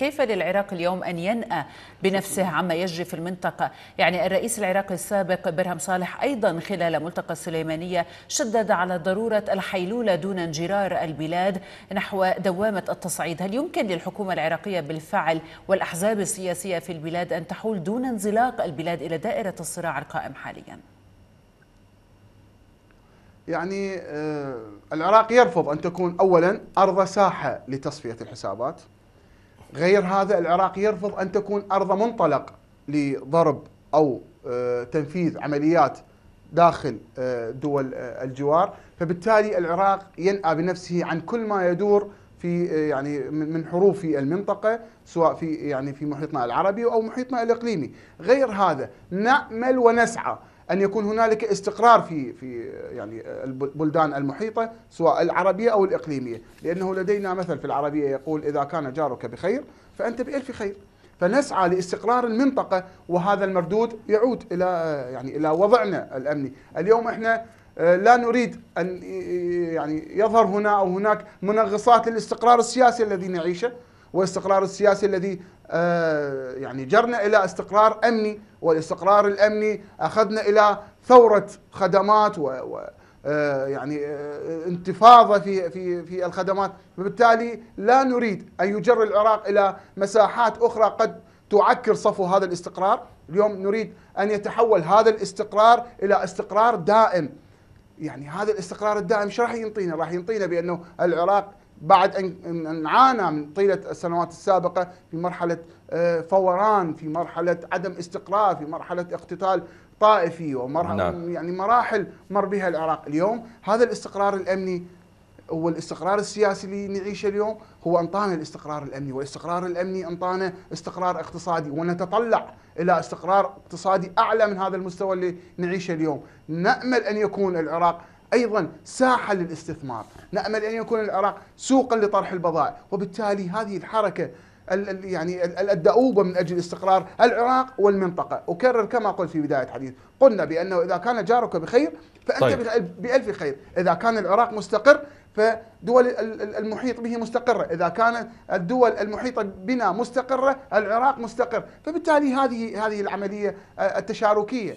كيف للعراق اليوم أن ينأى بنفسه عما يجري في المنطقة يعني الرئيس العراقي السابق برهم صالح أيضا خلال ملتقى السليمانية شدد على ضرورة الحيلولة دون انجرار البلاد نحو دوامة التصعيد هل يمكن للحكومة العراقية بالفعل والأحزاب السياسية في البلاد أن تحول دون انزلاق البلاد إلى دائرة الصراع القائم حاليا يعني آه، العراق يرفض أن تكون أولا أرض ساحة لتصفية الحسابات غير هذا العراق يرفض أن تكون أرض منطلق لضرب أو آه، تنفيذ عمليات داخل آه، دول آه، الجوار فبالتالي العراق ينأى بنفسه عن كل ما يدور في يعني من حروب في المنطقة سواء في يعني في محيطنا العربي أو محيطنا الإقليمي غير هذا نأمل ونسعى ان يكون هنالك استقرار في في يعني البلدان المحيطه سواء العربيه او الاقليميه، لانه لدينا مثل في العربيه يقول اذا كان جارك بخير فانت بالف خير. فنسعى لاستقرار المنطقه وهذا المردود يعود الى يعني الى وضعنا الامني، اليوم احنا آه، لا نريد ان آه، يعني يظهر هنا او هناك منغصات للاستقرار السياسي الذي نعيشه، والاستقرار السياسي الذي آه، يعني جرنا إلى استقرار أمني والاستقرار الأمني أخذنا إلى ثورة خدمات و, آه، يعني آه، انتفاضه في في في الخدمات فبالتالي لا نريد ان يجر العراق الى مساحات اخرى قد تعكر صفو هذا الاستقرار اليوم نريد ان يتحول هذا الاستقرار الى استقرار دائم يعني هذا الاستقرار الدائم ايش راح ينطينا راح ينطينا بانه العراق بعد أن عانى من طيلة السنوات السابقة في مرحلة آه، فوران في مرحلة عدم استقرار في مرحلة اقتتال طائفي ومرحلة نعم. يعني مراحل مر بها العراق اليوم هذا الاستقرار الأمني والاستقرار السياسي اللي نعيشه اليوم هو انطانا الاستقرار الامني، والاستقرار الامني انطانا استقرار اقتصادي ونتطلع الى استقرار اقتصادي اعلى من هذا المستوى اللي نعيشه اليوم، نامل ان يكون العراق أيضا ساحة للاستثمار نأمل أن يكون العراق سوقا لطرح البضائع وبالتالي هذه الحركة يعني الدؤوبة من أجل استقرار العراق والمنطقة أكرر كما قلت في بداية الحديث قلنا بأنه إذا كان جارك بخير فأنت طيب. بألف خير إذا كان العراق مستقر فدول المحيط به مستقرة إذا كانت الدول المحيطة بنا مستقرة العراق مستقر فبالتالي هذه هذه العملية آه، التشاركية